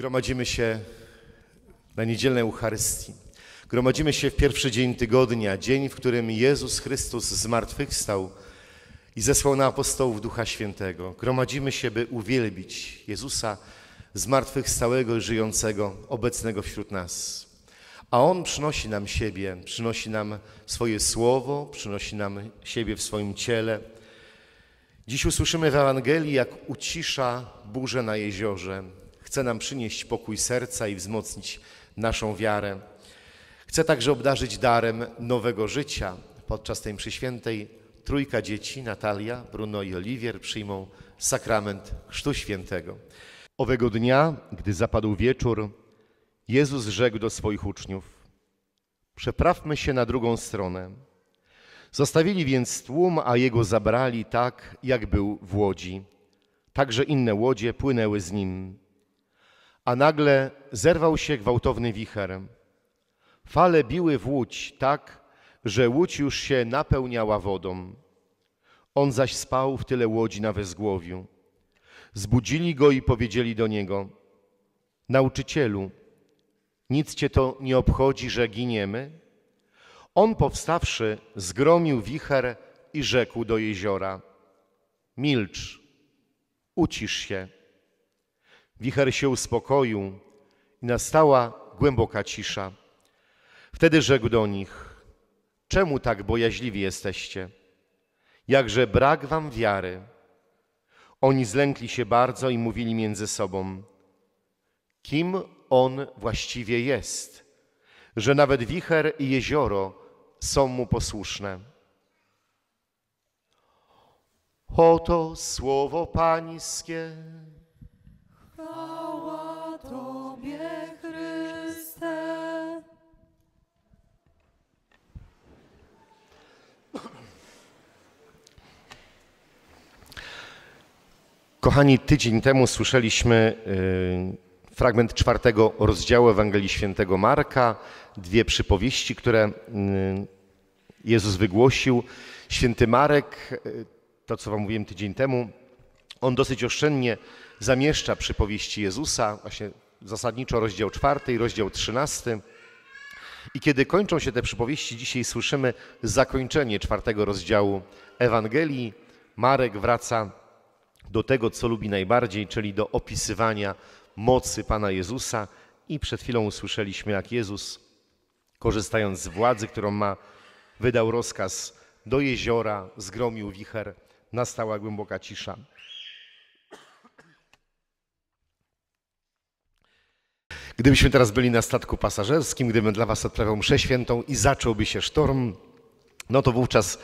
Gromadzimy się na niedzielnej Eucharystii. Gromadzimy się w pierwszy dzień tygodnia, dzień, w którym Jezus Chrystus zmartwychwstał i zesłał na apostołów Ducha Świętego. Gromadzimy się, by uwielbić Jezusa zmartwychwstałego i żyjącego, obecnego wśród nas. A On przynosi nam siebie, przynosi nam swoje słowo, przynosi nam siebie w swoim ciele. Dziś usłyszymy w Ewangelii, jak ucisza burzę na jeziorze, Chce nam przynieść pokój serca i wzmocnić naszą wiarę. Chce także obdarzyć darem nowego życia. Podczas tej mszy świętej trójka dzieci, Natalia, Bruno i Oliwier, przyjmą sakrament Chrztu Świętego. Owego dnia, gdy zapadł wieczór, Jezus rzekł do swoich uczniów: Przeprawmy się na drugą stronę. Zostawili więc tłum, a jego zabrali tak, jak był w łodzi. Także inne łodzie płynęły z nim a nagle zerwał się gwałtowny wicher. Fale biły w łódź tak, że łódź już się napełniała wodą. On zaś spał w tyle łodzi na wezgłowiu. Zbudzili go i powiedzieli do niego: Nauczycielu, nic cię to nie obchodzi, że giniemy? On powstawszy, zgromił wicher i rzekł do jeziora: Milcz, ucisz się. Wicher się uspokoił i nastała głęboka cisza. Wtedy rzekł do nich: Czemu tak bojaźliwi jesteście? Jakże brak wam wiary. Oni zlękli się bardzo i mówili między sobą: Kim on właściwie jest, że nawet wicher i jezioro są mu posłuszne? Oto słowo pańskie. Kochani, tydzień temu słyszeliśmy y, fragment czwartego rozdziału Ewangelii Świętego Marka, dwie przypowieści, które y, Jezus wygłosił. Święty Marek, y, to co Wam mówiłem tydzień temu, on dosyć oszczędnie zamieszcza przypowieści Jezusa, właśnie zasadniczo rozdział czwarty i rozdział trzynasty. I kiedy kończą się te przypowieści, dzisiaj słyszymy zakończenie czwartego rozdziału Ewangelii. Marek wraca do tego, co lubi najbardziej, czyli do opisywania mocy Pana Jezusa. I przed chwilą usłyszeliśmy, jak Jezus, korzystając z władzy, którą ma, wydał rozkaz do jeziora, zgromił wicher, nastała głęboka cisza. Gdybyśmy teraz byli na statku pasażerskim, gdybym dla Was odprawiał mszę świętą i zacząłby się sztorm, no to wówczas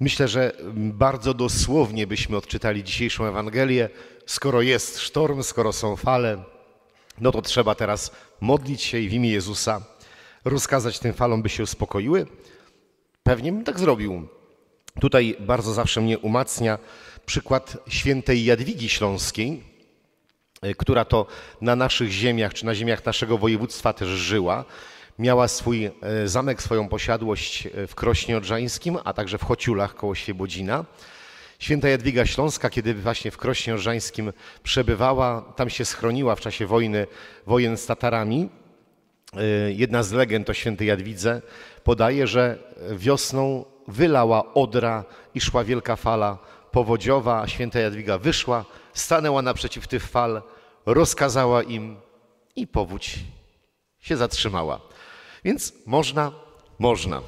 Myślę, że bardzo dosłownie byśmy odczytali dzisiejszą Ewangelię. Skoro jest sztorm, skoro są fale, no to trzeba teraz modlić się i w imię Jezusa rozkazać tym falom, by się uspokoiły. Pewnie bym tak zrobił. Tutaj bardzo zawsze mnie umacnia przykład świętej Jadwigi Śląskiej, e, która to na naszych ziemiach, czy na ziemiach naszego województwa też żyła miała swój e, zamek, swoją posiadłość e, w Krośnie Odrzańskim, a także w Chociulach koło Świebodzina. Święta Jadwiga Śląska, kiedy właśnie w Krośnie Orżańskim przebywała, tam się schroniła w czasie wojny, wojen z Tatarami. E, jedna z legend o świętej Jadwidze podaje, że wiosną wylała Odra i szła wielka fala powodziowa, a święta Jadwiga wyszła, stanęła naprzeciw tych fal, rozkazała im i powódź się zatrzymała. Więc można, można.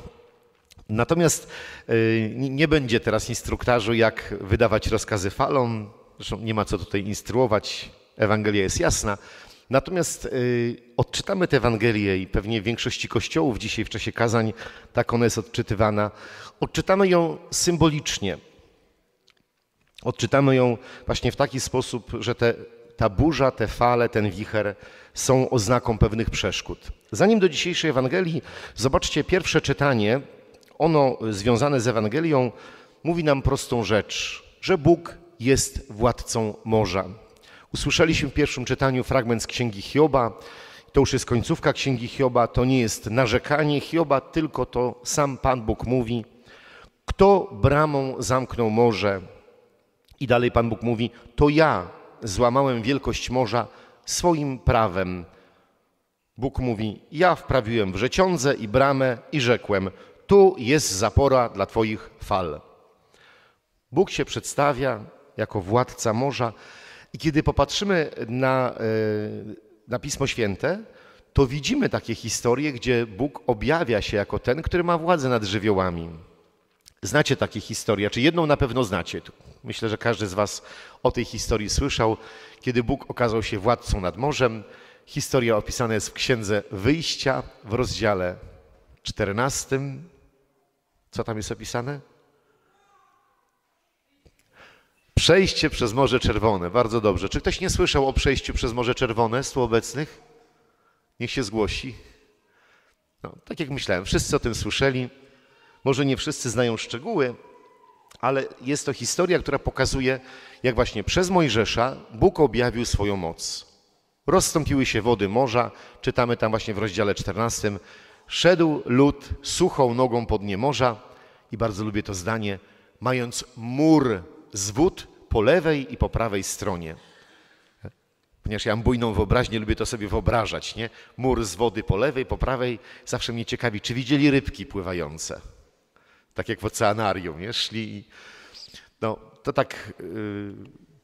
Natomiast y, nie będzie teraz instruktażu, jak wydawać rozkazy falom. Zresztą nie ma co tutaj instruować, Ewangelia jest jasna. Natomiast y, odczytamy tę Ewangelię i pewnie w większości kościołów dzisiaj w czasie kazań tak ona jest odczytywana. Odczytamy ją symbolicznie. Odczytamy ją właśnie w taki sposób, że te ta burza, te fale, ten wicher są oznaką pewnych przeszkód. Zanim do dzisiejszej Ewangelii, zobaczcie pierwsze czytanie, ono związane z Ewangelią, mówi nam prostą rzecz, że Bóg jest władcą morza. Usłyszeliśmy w pierwszym czytaniu fragment z Księgi Hioba, to już jest końcówka Księgi Hioba, to nie jest narzekanie Hioba, tylko to sam Pan Bóg mówi. Kto bramą zamknął morze? I dalej Pan Bóg mówi, to ja złamałem wielkość morza swoim prawem. Bóg mówi: Ja wprawiłem w wrzeciądze i bramę i rzekłem: Tu jest zapora dla Twoich fal. Bóg się przedstawia jako władca morza, i kiedy popatrzymy na, e, na Pismo Święte, to widzimy takie historie, gdzie Bóg objawia się jako ten, który ma władzę nad żywiołami. Znacie takie historie, czy jedną na pewno znacie. Myślę, że każdy z Was o tej historii słyszał, kiedy Bóg okazał się władcą nad morzem. Historia opisana jest w Księdze Wyjścia w rozdziale 14. Co tam jest opisane? Przejście przez Morze Czerwone. Bardzo dobrze. Czy ktoś nie słyszał o przejściu przez Morze Czerwone z tu obecnych? Niech się zgłosi. No, tak jak myślałem, wszyscy o tym słyszeli. Może nie wszyscy znają szczegóły, ale jest to historia, która pokazuje, jak właśnie przez Mojżesza Bóg objawił swoją moc. Rozstąpiły się wody morza, czytamy tam właśnie w rozdziale 14. Szedł lud suchą nogą pod nie morza i bardzo lubię to zdanie, mając mur z wód po lewej i po prawej stronie. Ponieważ ja mam bujną wyobraźnię, lubię to sobie wyobrażać, nie? Mur z wody po lewej, po prawej. Zawsze mnie ciekawi, czy widzieli rybki pływające tak jak w oceanarium, nie? szli i no, to tak y,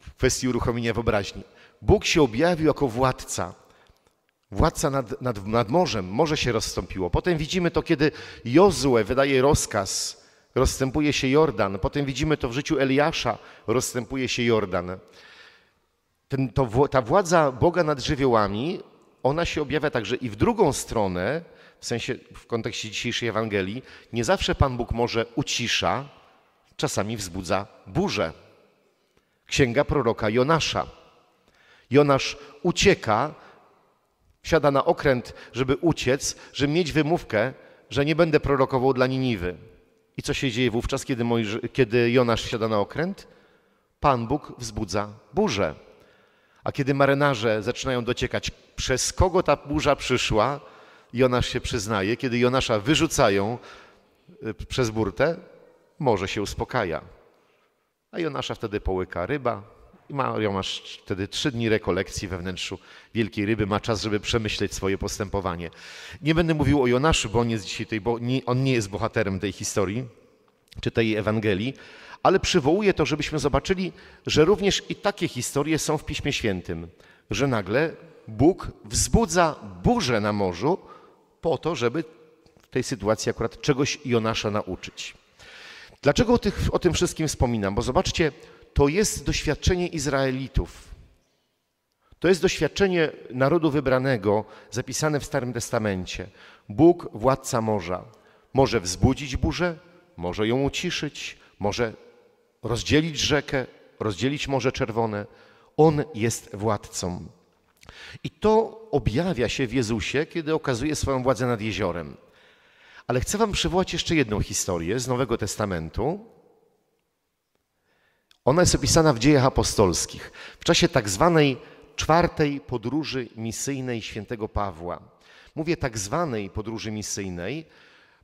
w kwestii uruchomienia wyobraźni. Bóg się objawił jako władca, władca nad, nad, nad morzem, morze się rozstąpiło. Potem widzimy to, kiedy Jozue wydaje rozkaz, rozstępuje się Jordan. Potem widzimy to w życiu Eliasza, rozstępuje się Jordan. Ten, to, ta władza Boga nad żywiołami, ona się objawia także i w drugą stronę, w sensie w kontekście dzisiejszej Ewangelii, nie zawsze Pan Bóg może ucisza, czasami wzbudza burzę. Księga proroka Jonasza. Jonasz ucieka, wsiada na okręt, żeby uciec, żeby mieć wymówkę, że nie będę prorokował dla Niniwy. I co się dzieje wówczas, kiedy, Mojż... kiedy Jonasz wsiada na okręt? Pan Bóg wzbudza burzę. A kiedy marynarze zaczynają dociekać, przez kogo ta burza przyszła, Jonasz się przyznaje, kiedy Jonasza wyrzucają y, przez burtę, morze się uspokaja. A Jonasza wtedy połyka ryba. I ma, Jonasz wtedy trzy dni rekolekcji we wnętrzu wielkiej ryby, ma czas, żeby przemyśleć swoje postępowanie. Nie będę mówił o Jonaszu, bo on, jest dzisiaj tej, bo nie, on nie jest bohaterem tej historii czy tej Ewangelii, ale przywołuję to, żebyśmy zobaczyli, że również i takie historie są w Piśmie Świętym, że nagle Bóg wzbudza burzę na morzu, po to, żeby w tej sytuacji akurat czegoś Jonasza nauczyć. Dlaczego o, tych, o tym wszystkim wspominam? Bo zobaczcie, to jest doświadczenie Izraelitów. To jest doświadczenie narodu wybranego zapisane w Starym Testamencie. Bóg, władca morza, może wzbudzić burzę, może ją uciszyć, może rozdzielić rzekę, rozdzielić Morze Czerwone. On jest władcą. I to objawia się w Jezusie, kiedy okazuje swoją władzę nad jeziorem. Ale chcę Wam przywołać jeszcze jedną historię z Nowego Testamentu. Ona jest opisana w dziejach apostolskich, w czasie tak zwanej czwartej podróży misyjnej świętego Pawła. Mówię tak zwanej podróży misyjnej,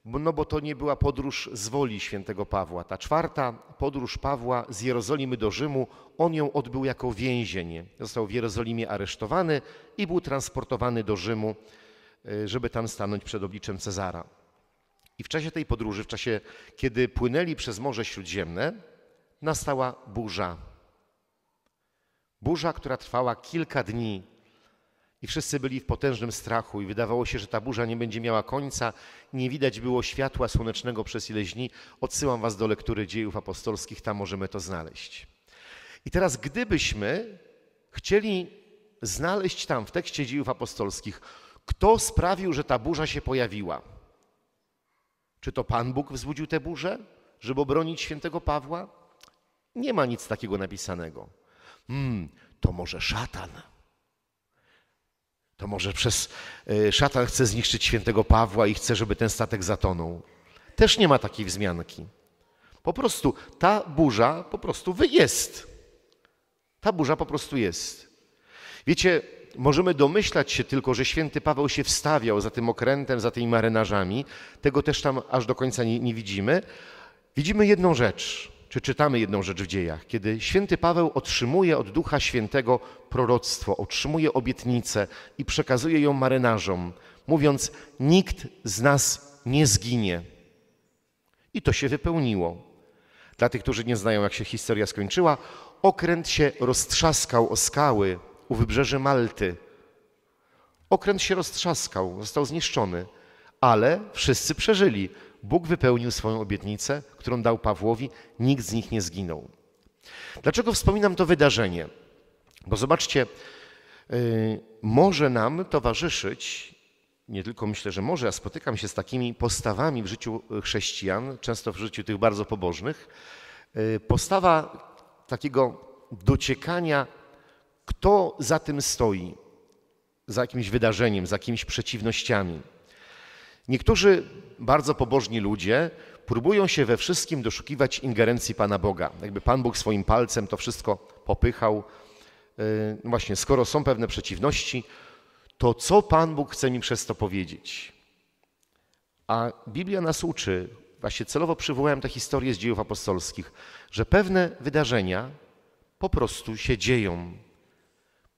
no bo to nie była podróż z woli świętego Pawła. Ta czwarta podróż Pawła z Jerozolimy do Rzymu, on ją odbył jako więzień. Został w Jerozolimie aresztowany i był transportowany do Rzymu, e, żeby tam stanąć przed obliczem Cezara. I w czasie tej podróży, w czasie kiedy płynęli przez Morze Śródziemne, nastała burza. Burza, która trwała kilka dni i wszyscy byli w potężnym strachu i wydawało się, że ta burza nie będzie miała końca. Nie widać było światła słonecznego przez ile dni. Odsyłam was do lektury dziejów apostolskich, tam możemy to znaleźć. I teraz gdybyśmy chcieli znaleźć tam w tekście dziejów apostolskich, kto sprawił, że ta burza się pojawiła? Czy to Pan Bóg wzbudził tę burzę, żeby obronić świętego Pawła? Nie ma nic takiego napisanego. Hmm, to może szatan. To może przez e, szatan chce zniszczyć świętego Pawła i chce, żeby ten statek zatonął. Też nie ma takiej wzmianki. Po prostu ta burza po prostu jest. Ta burza po prostu jest. Wiecie, możemy domyślać się tylko, że święty Paweł się wstawiał za tym okrętem, za tymi marynarzami. Tego też tam aż do końca nie, nie widzimy. Widzimy jedną rzecz czy czytamy jedną rzecz w dziejach, kiedy święty Paweł otrzymuje od Ducha Świętego proroctwo, otrzymuje obietnicę i przekazuje ją marynarzom, mówiąc: Nikt z nas nie zginie. I to się wypełniło. Dla tych, którzy nie znają, jak się historia skończyła, okręt się roztrzaskał o skały u wybrzeży Malty. Okręt się roztrzaskał, został zniszczony, ale wszyscy przeżyli. Bóg wypełnił swoją obietnicę, którą dał Pawłowi, nikt z nich nie zginął. Dlaczego wspominam to wydarzenie? Bo zobaczcie, y, może nam towarzyszyć, nie tylko myślę, że może, ja spotykam się z takimi postawami w życiu chrześcijan, często w życiu tych bardzo pobożnych, y, postawa takiego dociekania, kto za tym stoi, za jakimś wydarzeniem, za jakimiś przeciwnościami. Niektórzy bardzo pobożni ludzie próbują się we wszystkim doszukiwać ingerencji Pana Boga. Jakby Pan Bóg swoim palcem to wszystko popychał. Y, no właśnie, skoro są pewne przeciwności, to co Pan Bóg chce mi przez to powiedzieć? A Biblia nas uczy, właśnie celowo przywołałem tę historię z dziejów apostolskich, że pewne wydarzenia po prostu się dzieją.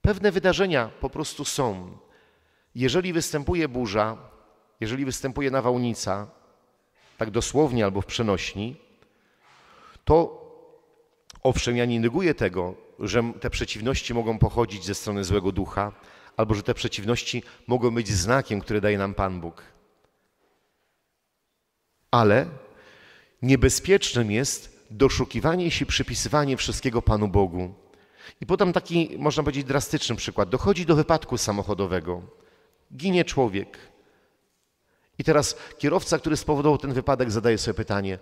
Pewne wydarzenia po prostu są. Jeżeli występuje burza, jeżeli występuje nawałnica, tak dosłownie albo w przenośni, to owszem, ja nie neguję tego, że te przeciwności mogą pochodzić ze strony złego ducha, albo że te przeciwności mogą być znakiem, który daje nam Pan Bóg. Ale niebezpiecznym jest doszukiwanie się, przypisywanie wszystkiego Panu Bogu. I podam taki, można powiedzieć, drastyczny przykład. Dochodzi do wypadku samochodowego. Ginie człowiek. I teraz kierowca, który spowodował ten wypadek, zadaje sobie pytanie,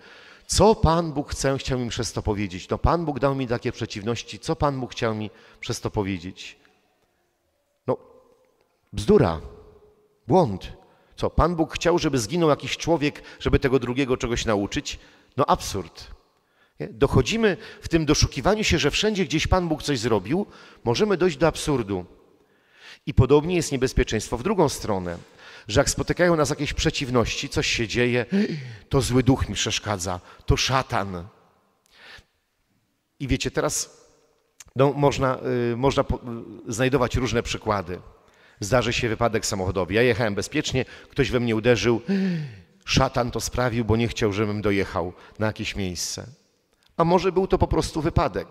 co Pan Bóg chce, chciał mi przez to powiedzieć? No Pan Bóg dał mi takie przeciwności, co Pan Bóg chciał mi przez to powiedzieć? No, bzdura, błąd. Co, Pan Bóg chciał, żeby zginął jakiś człowiek, żeby tego drugiego czegoś nauczyć? No absurd. Dochodzimy w tym doszukiwaniu się, że wszędzie gdzieś Pan Bóg coś zrobił, możemy dojść do absurdu. I podobnie jest niebezpieczeństwo w drugą stronę że jak spotykają nas jakieś przeciwności, coś się dzieje, to zły duch mi przeszkadza, to szatan. I wiecie, teraz no, można, y, można po, y, znajdować różne przykłady. Zdarzy się wypadek samochodowy. Ja jechałem bezpiecznie, ktoś we mnie uderzył. Szatan to sprawił, bo nie chciał, żebym dojechał na jakieś miejsce. A może był to po prostu wypadek.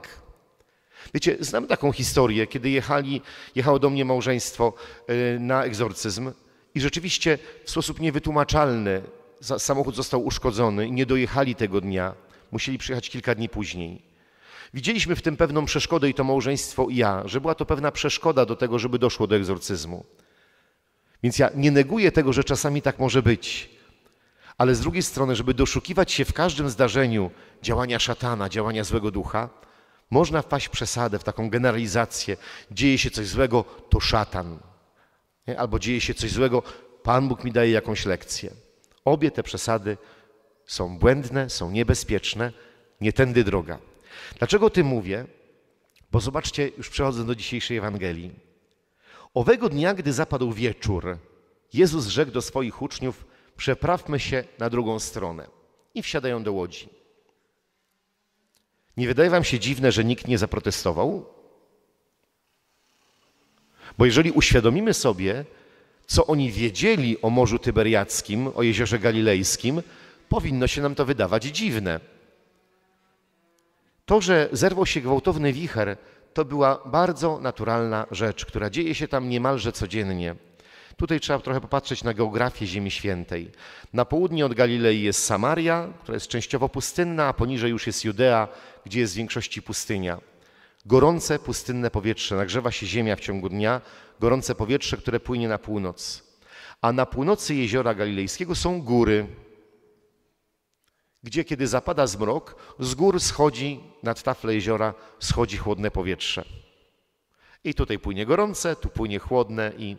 Wiecie, znam taką historię, kiedy jechali, jechało do mnie małżeństwo y, na egzorcyzm i rzeczywiście w sposób niewytłumaczalny samochód został uszkodzony i nie dojechali tego dnia. Musieli przyjechać kilka dni później. Widzieliśmy w tym pewną przeszkodę i to małżeństwo i ja, że była to pewna przeszkoda do tego, żeby doszło do egzorcyzmu. Więc ja nie neguję tego, że czasami tak może być. Ale z drugiej strony, żeby doszukiwać się w każdym zdarzeniu działania szatana, działania złego ducha, można wpaść w przesadę, w taką generalizację. Dzieje się coś złego, to szatan nie? albo dzieje się coś złego, Pan Bóg mi daje jakąś lekcję. Obie te przesady są błędne, są niebezpieczne, nie tędy droga. Dlaczego ty mówię? Bo zobaczcie, już przechodzę do dzisiejszej Ewangelii. Owego dnia, gdy zapadł wieczór, Jezus rzekł do swoich uczniów: Przeprawmy się na drugą stronę. I wsiadają do łodzi. Nie wydaje wam się dziwne, że nikt nie zaprotestował? Bo jeżeli uświadomimy sobie, co oni wiedzieli o Morzu Tyberiackim, o Jeziorze Galilejskim, powinno się nam to wydawać dziwne. To, że zerwał się gwałtowny wicher, to była bardzo naturalna rzecz, która dzieje się tam niemalże codziennie. Tutaj trzeba trochę popatrzeć na geografię Ziemi Świętej. Na południe od Galilei jest Samaria, która jest częściowo pustynna, a poniżej już jest Judea, gdzie jest w większości pustynia. Gorące, pustynne powietrze, nagrzewa się ziemia w ciągu dnia, gorące powietrze, które płynie na północ. A na północy jeziora galilejskiego są góry, gdzie kiedy zapada zmrok, z gór schodzi, nad tafle jeziora schodzi chłodne powietrze. I tutaj płynie gorące, tu płynie chłodne i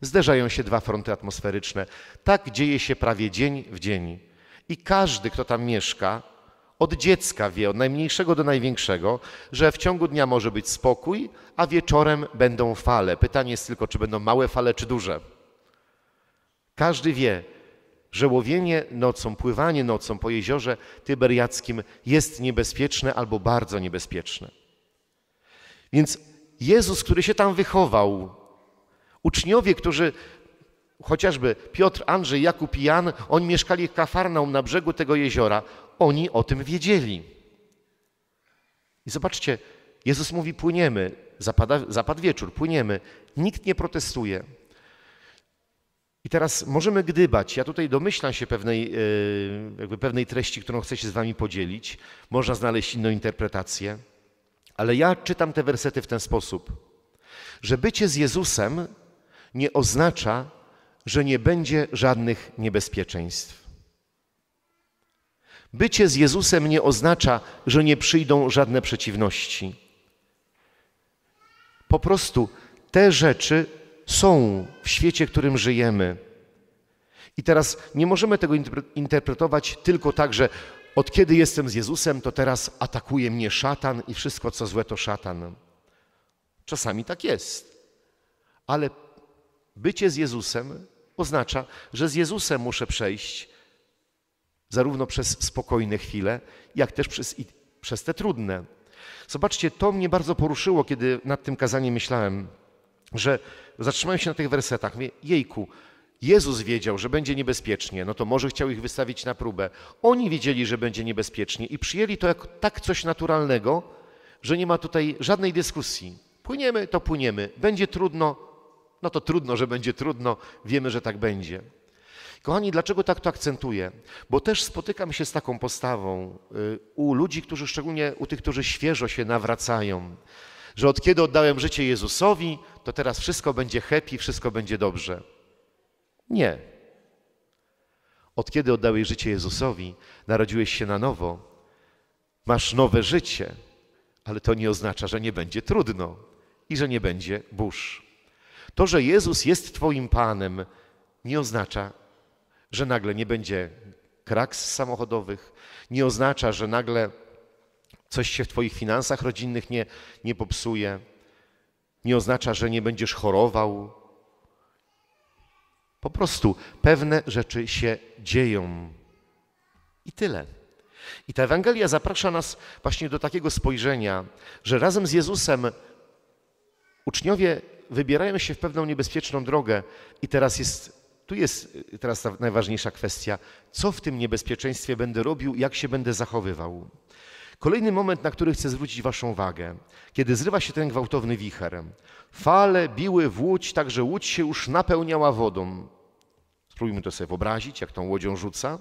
zderzają się dwa fronty atmosferyczne. Tak dzieje się prawie dzień w dzień. I każdy, kto tam mieszka, od dziecka wie, od najmniejszego do największego, że w ciągu dnia może być spokój, a wieczorem będą fale. Pytanie jest tylko, czy będą małe fale, czy duże. Każdy wie, że łowienie nocą, pływanie nocą po jeziorze tyberiackim jest niebezpieczne albo bardzo niebezpieczne. Więc Jezus, który się tam wychował, uczniowie, którzy Chociażby Piotr, Andrzej, Jakub i Jan, oni mieszkali w Kafarnaum na brzegu tego jeziora. Oni o tym wiedzieli. I zobaczcie, Jezus mówi: płyniemy, zapada, zapadł wieczór, płyniemy. Nikt nie protestuje. I teraz możemy gdybać. Ja tutaj domyślam się pewnej, e, jakby pewnej treści, którą chcę się z Wami podzielić. Można znaleźć inną interpretację. Ale ja czytam te wersety w ten sposób, że bycie z Jezusem nie oznacza że nie będzie żadnych niebezpieczeństw. Bycie z Jezusem nie oznacza, że nie przyjdą żadne przeciwności. Po prostu te rzeczy są w świecie, w którym żyjemy. I teraz nie możemy tego interpretować tylko tak, że od kiedy jestem z Jezusem, to teraz atakuje mnie szatan i wszystko, co złe, to szatan. Czasami tak jest. Ale bycie z Jezusem oznacza, że z Jezusem muszę przejść zarówno przez spokojne chwile, jak też przez, przez te trudne. Zobaczcie, to mnie bardzo poruszyło, kiedy nad tym kazaniem myślałem, że zatrzymałem się na tych wersetach. Mówię, jejku, Jezus wiedział, że będzie niebezpiecznie, no to może chciał ich wystawić na próbę. Oni wiedzieli, że będzie niebezpiecznie i przyjęli to jako tak coś naturalnego, że nie ma tutaj żadnej dyskusji. Płyniemy, to płyniemy. Będzie trudno, no to trudno, że będzie trudno, wiemy, że tak będzie. Kochani, dlaczego tak to akcentuję? Bo też spotykam się z taką postawą y, u ludzi, którzy szczególnie u tych, którzy świeżo się nawracają, że od kiedy oddałem życie Jezusowi, to teraz wszystko będzie happy, wszystko będzie dobrze. Nie. Od kiedy oddałeś życie Jezusowi, narodziłeś się na nowo, masz nowe życie, ale to nie oznacza, że nie będzie trudno i że nie będzie burz. To, że Jezus jest Twoim Panem, nie oznacza, że nagle nie będzie kraks samochodowych, nie oznacza, że nagle coś się w Twoich finansach rodzinnych nie, nie popsuje, nie oznacza, że nie będziesz chorował. Po prostu pewne rzeczy się dzieją. I tyle. I ta Ewangelia zaprasza nas właśnie do takiego spojrzenia, że razem z Jezusem uczniowie wybierają się w pewną niebezpieczną drogę i teraz jest, tu jest y, teraz ta najważniejsza kwestia, co w tym niebezpieczeństwie będę robił, jak się będę zachowywał. Kolejny moment, na który chcę zwrócić Waszą uwagę, kiedy zrywa się ten gwałtowny wicher. Fale biły w łódź, tak że łódź się już napełniała wodą. Spróbujmy to sobie wyobrazić, jak tą łodzią rzuca.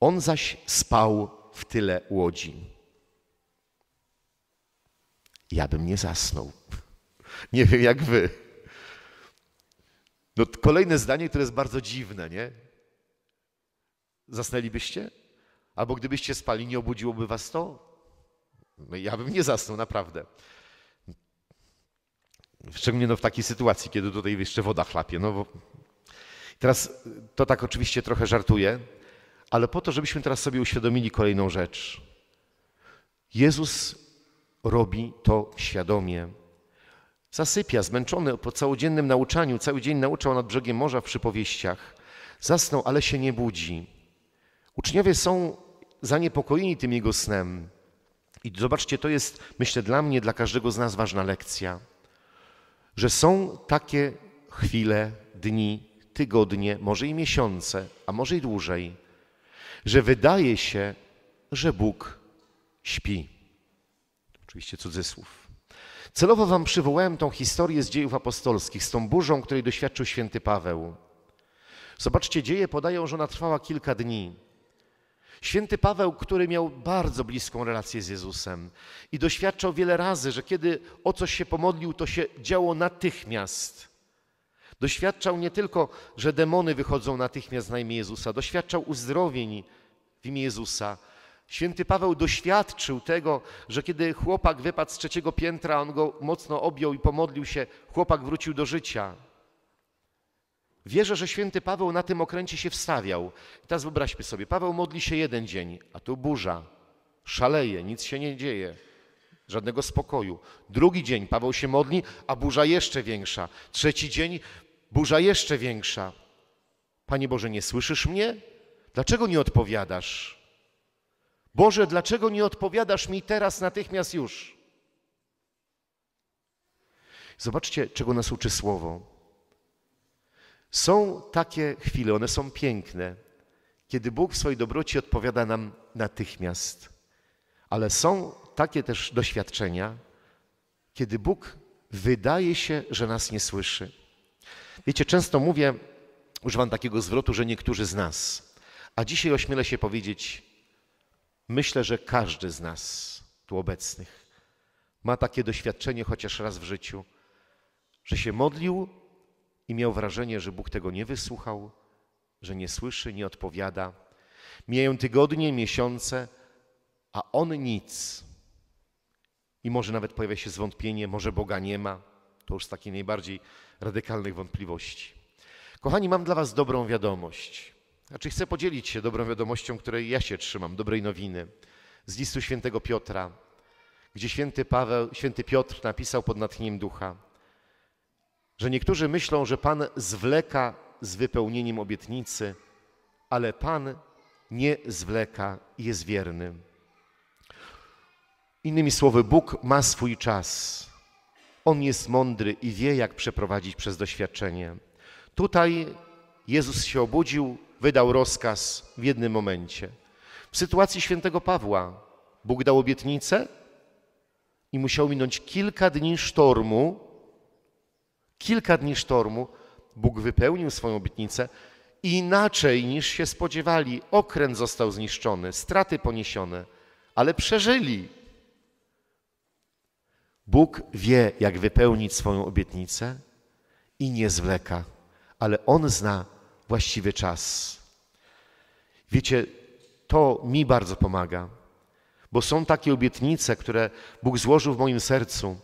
On zaś spał w tyle łodzi. Ja bym nie zasnął. Nie wiem jak wy. No, kolejne zdanie, które jest bardzo dziwne, nie? Zasnęlibyście? Albo gdybyście spali, nie obudziłoby was to? No, ja bym nie zasnął, naprawdę. Szczególnie no, w takiej sytuacji, kiedy tutaj jeszcze woda chlapie. No, bo... Teraz y, to tak oczywiście trochę żartuję, ale po to, żebyśmy teraz sobie uświadomili kolejną rzecz. Jezus robi to świadomie. Zasypia, zmęczony po całodziennym nauczaniu, cały dzień nauczał nad brzegiem morza w przypowieściach. Zasnął, ale się nie budzi. Uczniowie są zaniepokojeni tym jego snem. I zobaczcie, to jest, myślę, dla mnie, dla każdego z nas ważna lekcja, że są takie chwile, dni, tygodnie, może i miesiące, a może i dłużej, że wydaje się, że Bóg śpi. Oczywiście cudzysłów. Celowo wam przywołałem tą historię z dziejów apostolskich, z tą burzą, której doświadczył święty Paweł. Zobaczcie, dzieje podają, że ona trwała kilka dni. Święty Paweł, który miał bardzo bliską relację z Jezusem i doświadczał wiele razy, że kiedy o coś się pomodlił, to się działo natychmiast. Doświadczał nie tylko, że demony wychodzą natychmiast na imię Jezusa, doświadczał uzdrowień w imię Jezusa, Święty Paweł doświadczył tego, że kiedy chłopak wypadł z trzeciego piętra, on go mocno objął i pomodlił się, chłopak wrócił do życia. Wierzę, że święty Paweł na tym okręcie się wstawiał. I teraz wyobraźmy sobie, Paweł modli się jeden dzień, a tu burza, szaleje, nic się nie dzieje, żadnego spokoju. Drugi dzień Paweł się modli, a burza jeszcze większa. Trzeci dzień burza jeszcze większa. Panie Boże, nie słyszysz mnie? Dlaczego nie odpowiadasz? Boże, dlaczego nie odpowiadasz mi teraz natychmiast już? Zobaczcie, czego nas uczy Słowo. Są takie chwile, one są piękne, kiedy Bóg w swojej dobroci odpowiada nam natychmiast. Ale są takie też doświadczenia, kiedy Bóg wydaje się, że nas nie słyszy. Wiecie, często mówię, używam takiego zwrotu, że niektórzy z nas, a dzisiaj ośmielę się powiedzieć, Myślę, że każdy z nas tu obecnych ma takie doświadczenie chociaż raz w życiu, że się modlił i miał wrażenie, że Bóg tego nie wysłuchał, że nie słyszy, nie odpowiada. Mijają tygodnie, miesiące, a on nic. I może nawet pojawia się zwątpienie, może Boga nie ma. To już z takich najbardziej radykalnych wątpliwości. Kochani, mam dla Was dobrą wiadomość. Znaczy chcę podzielić się dobrą wiadomością, której ja się trzymam, dobrej nowiny, z listu świętego Piotra, gdzie święty, Paweł, święty Piotr napisał pod natchnieniem ducha, że niektórzy myślą, że Pan zwleka z wypełnieniem obietnicy, ale Pan nie zwleka i jest wierny. Innymi słowy, Bóg ma swój czas. On jest mądry i wie, jak przeprowadzić przez doświadczenie. Tutaj Jezus się obudził wydał rozkaz w jednym momencie. W sytuacji świętego Pawła Bóg dał obietnicę i musiał minąć kilka dni sztormu. Kilka dni sztormu Bóg wypełnił swoją obietnicę inaczej niż się spodziewali. Okręt został zniszczony, straty poniesione, ale przeżyli. Bóg wie, jak wypełnić swoją obietnicę i nie zwleka, ale On zna właściwy czas. Wiecie, to mi bardzo pomaga, bo są takie obietnice, które Bóg złożył w moim sercu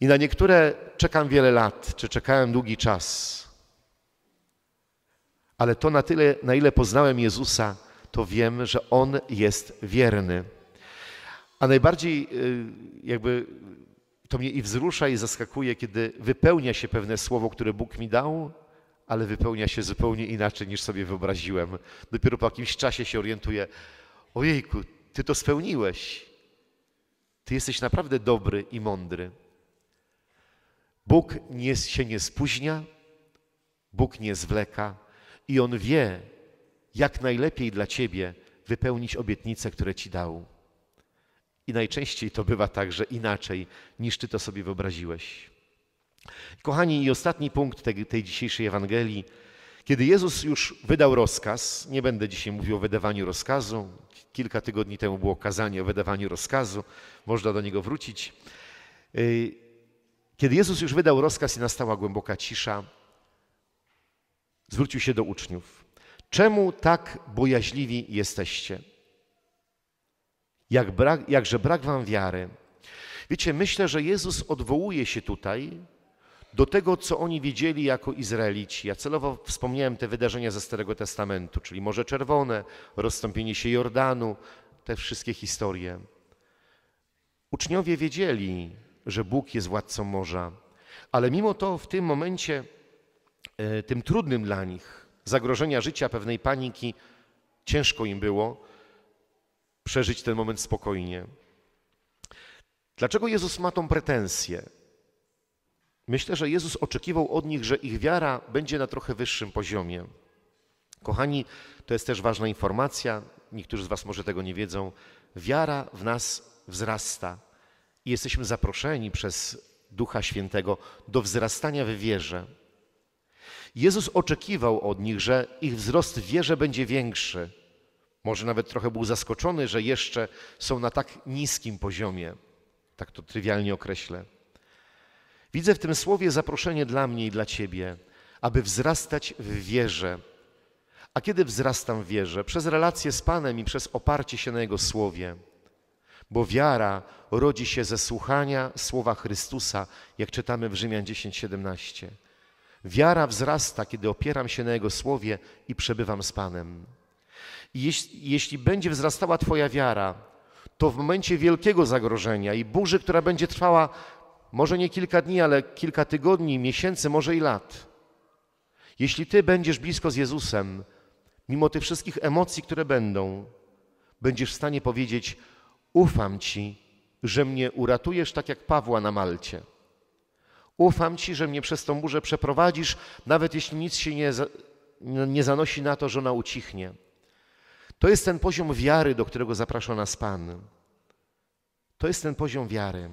i na niektóre czekam wiele lat, czy czekałem długi czas. Ale to na tyle, na ile poznałem Jezusa, to wiem, że On jest wierny. A najbardziej y, jakby to mnie i wzrusza, i zaskakuje, kiedy wypełnia się pewne słowo, które Bóg mi dał, ale wypełnia się zupełnie inaczej niż sobie wyobraziłem. Dopiero po jakimś czasie się orientuję: Ojejku, ty to spełniłeś. Ty jesteś naprawdę dobry i mądry. Bóg nie, się nie spóźnia, Bóg nie zwleka i On wie, jak najlepiej dla Ciebie wypełnić obietnice, które Ci dał. I najczęściej to bywa także inaczej, niż Ty to sobie wyobraziłeś. Kochani, i ostatni punkt tej, tej dzisiejszej Ewangelii. Kiedy Jezus już wydał rozkaz, nie będę dzisiaj mówił o wydawaniu rozkazu, kilka tygodni temu było kazanie o wydawaniu rozkazu, można do niego wrócić. Y, kiedy Jezus już wydał rozkaz i nastała głęboka cisza, zwrócił się do uczniów. Czemu tak bojaźliwi jesteście? Jak brak, jakże brak wam wiary? Wiecie, myślę, że Jezus odwołuje się tutaj do tego, co oni wiedzieli jako Izraelici. Ja celowo wspomniałem te wydarzenia ze Starego Testamentu, czyli Morze Czerwone, rozstąpienie się Jordanu, te wszystkie historie. Uczniowie wiedzieli, że Bóg jest władcą morza, ale mimo to w tym momencie, e, tym trudnym dla nich, zagrożenia życia, pewnej paniki, ciężko im było przeżyć ten moment spokojnie. Dlaczego Jezus ma tą pretensję? Myślę, że Jezus oczekiwał od nich, że ich wiara będzie na trochę wyższym poziomie. Kochani, to jest też ważna informacja, niektórzy z Was może tego nie wiedzą. Wiara w nas wzrasta i jesteśmy zaproszeni przez Ducha Świętego do wzrastania w wierze. Jezus oczekiwał od nich, że ich wzrost w wierze będzie większy. Może nawet trochę był zaskoczony, że jeszcze są na tak niskim poziomie. Tak to trywialnie określę. Widzę w tym słowie zaproszenie dla mnie i dla ciebie, aby wzrastać w wierze. A kiedy wzrastam w wierze? Przez relacje z Panem i przez oparcie się na Jego słowie. Bo wiara rodzi się ze słuchania słowa Chrystusa, jak czytamy w Rzymian 10:17. Wiara wzrasta, kiedy opieram się na Jego słowie i przebywam z Panem. I jeśli, jeśli będzie wzrastała Twoja wiara, to w momencie wielkiego zagrożenia i burzy, która będzie trwała może nie kilka dni, ale kilka tygodni, miesięcy, może i lat. Jeśli Ty będziesz blisko z Jezusem, mimo tych wszystkich emocji, które będą, będziesz w stanie powiedzieć: Ufam Ci, że mnie uratujesz, tak jak Pawła na Malcie. Ufam Ci, że mnie przez tą burzę przeprowadzisz, nawet jeśli nic się nie, nie zanosi na to, że ona ucichnie. To jest ten poziom wiary, do którego zaprasza nas Pan. To jest ten poziom wiary.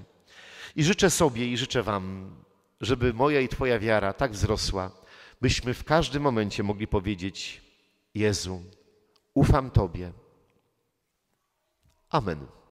I życzę sobie i życzę Wam, żeby moja i Twoja wiara tak wzrosła, byśmy w każdym momencie mogli powiedzieć: Jezu, ufam Tobie. Amen.